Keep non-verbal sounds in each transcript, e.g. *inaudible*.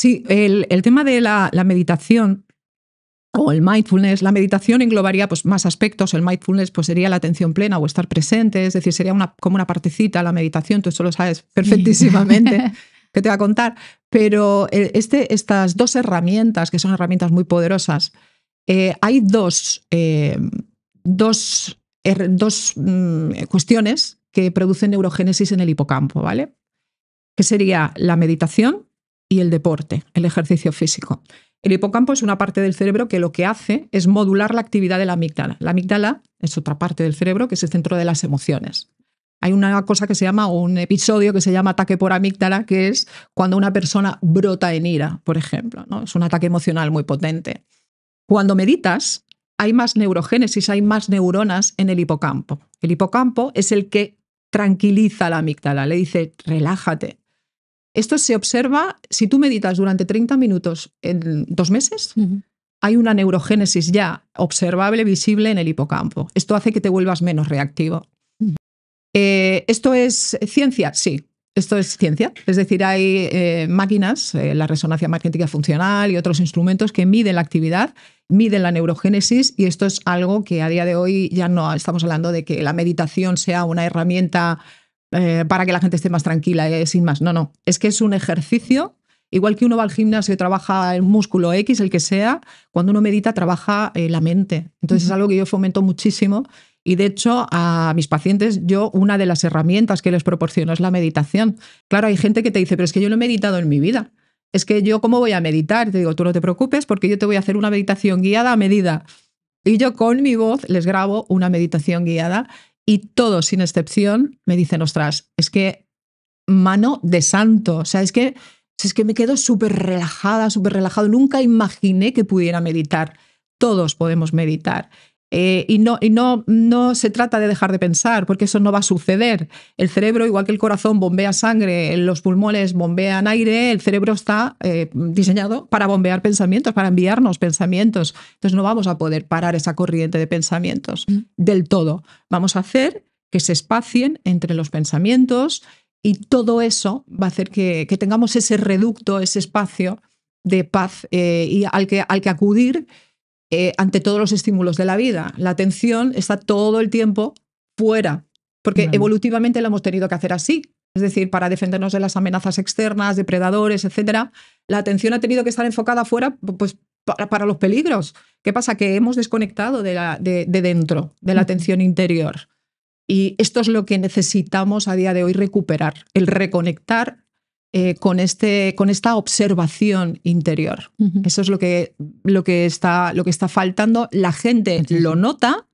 Sí, el, tema de la, meditación o el mindfulness, la meditación englobaría pues, más aspectos, el mindfulness pues, sería la atención plena o estar presente, es decir, sería una, como una partecita la meditación, tú eso lo sabes perfectísimamente. *laughs* que te va a contar, pero eh, este, estas dos herramientas, que son herramientas muy poderosas, eh, hay dos, eh, dos, dos mm, cuestiones que producen neurogénesis en el hipocampo, ¿vale? Que sería la meditación y el deporte, el ejercicio físico. El hipocampo es una parte del cerebro que lo que hace es modular la actividad de la amígdala. La amígdala es otra parte del cerebro que es el centro de las emociones. Hay una cosa que se llama, un episodio que se llama ataque por amígdala, que es cuando una persona brota en ira, por ejemplo. ¿no? Es un ataque emocional muy potente. Cuando meditas, hay más neurogénesis, hay más neuronas en el hipocampo. El hipocampo es el que tranquiliza la amígdala, le dice, relájate, esto se observa si tú meditas durante 30 minutos en dos meses. Hay una neurogénesis ya observable, visible en el hipocampo. Esto hace que te vuelvas menos reactivo. Eh, ¿Esto es ciencia? Sí, esto es ciencia. Es decir, hay eh, máquinas, eh, la resonancia magnética funcional y otros instrumentos que miden la actividad, miden la neurogénesis y esto es algo que a día de hoy ya no estamos hablando de que la meditación sea una herramienta eh, para que la gente esté más tranquila, eh, sin más. No, no, es que es un ejercicio. Igual que uno va al gimnasio y trabaja el músculo X, el que sea, cuando uno medita trabaja eh, la mente. Entonces es algo que yo fomento muchísimo y de hecho, a mis pacientes, yo una de las herramientas que les proporciono es la meditación. Claro, hay gente que te dice, pero es que yo no he meditado en mi vida. Es que yo, ¿cómo voy a meditar? Te digo, tú no te preocupes porque yo te voy a hacer una meditación guiada a medida. Y yo con mi voz les grabo una meditación guiada y todos, sin excepción, me dicen, ostras, es que mano de santo, o sea, es que, es que me quedo súper relajada, súper relajado, nunca imaginé que pudiera meditar. Todos podemos meditar. Eh, y no, y no, no se trata de dejar de pensar, porque eso no va a suceder. El cerebro, igual que el corazón, bombea sangre, los pulmones bombean aire, el cerebro está eh, diseñado para bombear pensamientos, para enviarnos pensamientos. Entonces no vamos a poder parar esa corriente de pensamientos mm. del todo. Vamos a hacer que se espacien entre los pensamientos y todo eso va a hacer que, tengamos ese reducto, ese espacio de paz eh, y al que, al que acudir eh, ante todos los estímulos de la vida. La atención está todo el tiempo fuera, porque evolutivamente lo hemos tenido que hacer así. Es decir, para defendernos de las amenazas externas, depredadores, etcétera, la atención ha tenido que estar enfocada fuera, pues para, los peligros. ¿Qué pasa? Que hemos desconectado de, la, de, dentro, de la atención interior. Y esto es lo que necesitamos a día de hoy recuperar, el reconectar eh, con, este, con esta observación interior. Eso es lo que, lo, que está, lo que está faltando. La gente lo nota,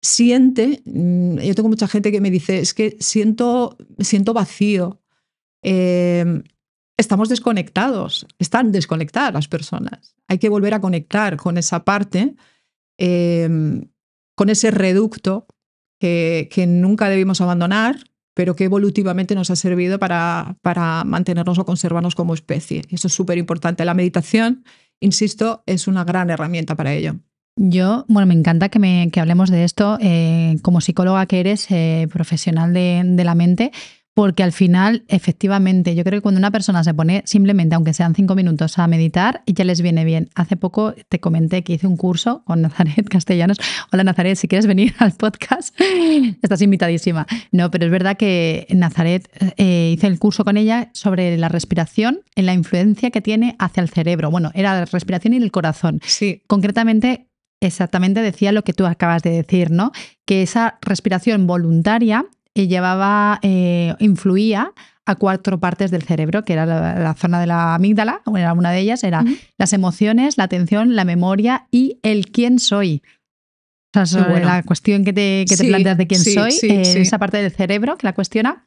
siente. Mm, yo tengo mucha gente que me dice, es que siento, siento vacío. Em, estamos desconectados, están desconectadas las personas. Hay que volver a conectar con esa parte, em, con ese reducto que, que nunca debimos abandonar, pero que evolutivamente nos ha servido para, para mantenernos o conservarnos como especie. Eso es súper importante. La meditación, insisto, es una gran herramienta para ello. Yo, bueno, me encanta que, me, que hablemos de esto eh, como psicóloga que eres, eh, profesional de, de la mente, porque al final, efectivamente, yo creo que cuando una persona se pone simplemente, aunque sean cinco minutos, a meditar, ya les viene bien. Hace poco te comenté que hice un curso con *laughs* Nazaret Castellanos. Hola Nazaret, si quieres venir al podcast, *laughs* estás invitadísima. No, pero es verdad que Nazaret eh, hice el curso con ella sobre la respiración en la influencia que tiene hacia el cerebro. Bueno, era la respiración y el corazón. Sí. Concretamente, exactamente decía lo que tú acabas de decir, ¿no? Que esa respiración voluntaria y llevaba, eh, influía a cuatro partes del cerebro, que era la, zona de la amígdala, era una de ellas, era las emociones, la atención, la memoria y el quién soy. O sea, la cuestión que te, que te planteas de quién soy, eh, esa parte del cerebro que la cuestiona,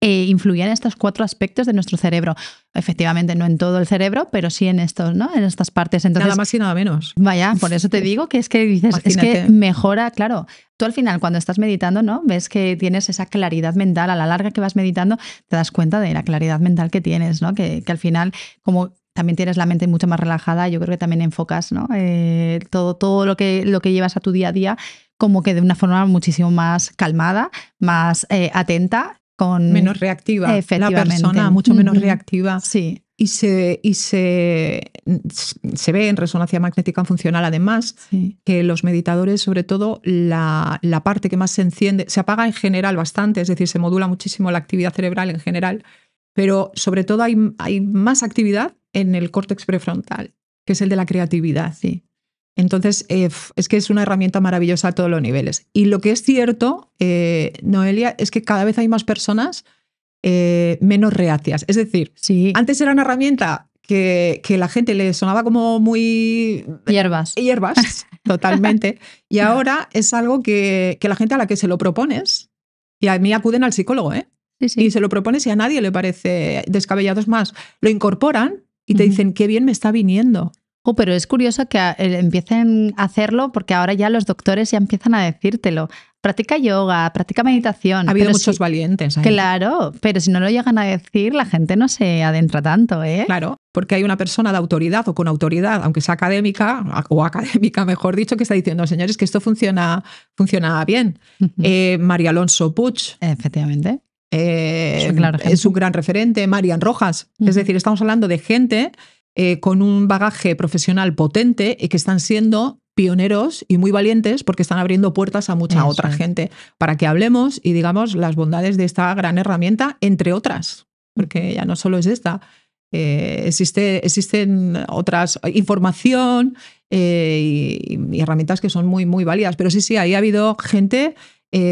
eh, influyen en estos cuatro aspectos de nuestro cerebro. Efectivamente, no en todo el cerebro, pero sí en estos, ¿no? En estas partes. nada más y nada menos. Vaya, por eso te *laughs* digo que es que dices, es que mejora, claro. Tú al final, cuando estás meditando, ¿no? Ves que tienes esa claridad mental. A la larga que vas meditando, te das cuenta de la claridad mental que tienes, ¿no? Que, al final, como también tienes la mente mucho más relajada, yo creo que también enfocas, ¿no? Eh, todo, todo lo que, lo que llevas a tu día a día como que de una forma muchísimo más calmada, más eh, atenta con... Menos reactiva. La persona mucho menos reactiva. Sí. Y, se, y se, se, ve en resonancia magnética funcional además que los meditadores, sobre todo la, la, parte que más se enciende, se apaga en general bastante, es decir, se modula muchísimo la actividad cerebral en general, pero sobre todo hay, hay más actividad en el córtex prefrontal, que es el de la creatividad. Sí. Entonces, eh, es que es una herramienta maravillosa a todos los niveles. Y lo que es cierto, eh, Noelia, es que cada vez hay más personas eh, menos reacias. Es decir, antes era una herramienta que, que, la gente le sonaba como muy... Hierbas. Hierbas, *laughs* totalmente. Y ahora es algo que, la gente a la que se lo propones, y a mí acuden al psicólogo, ¿eh? Y se lo propones y a nadie le parece descabellados más. Lo incorporan y te dicen, qué bien me está viniendo. Uh, pero es curioso que ah, eh, empiecen a hacerlo porque ahora ya los doctores ya empiezan a decírtelo. Practica yoga, practica meditación. Ha habido muchos valientes. Claro, pero si no lo llegan a decir, la gente no se adentra tanto, ¿eh? Claro, porque hay una persona de autoridad o con autoridad, aunque sea académica o académica, *laughs* mejor dicho, que está diciendo, señores, que esto funciona, funciona bien. Eh, María Alonso Puch. Efectivamente. Eh, es, un gran referente. Marian Rojas. Es decir, estamos hablando de gente eh, con un bagaje profesional potente y eh, que están siendo pioneros y muy valientes porque están abriendo puertas a mucha otra gente para que hablemos y digamos las bondades de esta gran herramienta, entre otras, porque ya no solo es esta. Eh, existe, existen otras información y, herramientas que son muy, muy válidas. Pero sí, sí, ahí ha habido gente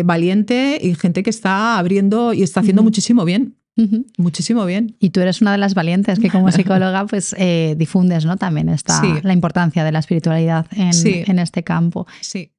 valiente y gente que está abriendo y está haciendo muchísimo bien. Muchísimo bien. Y tú eres una de las valientes que como *laughs* psicóloga pues eh, difundes ¿no? también esta, la importancia de la espiritualidad en, en este campo. Sí.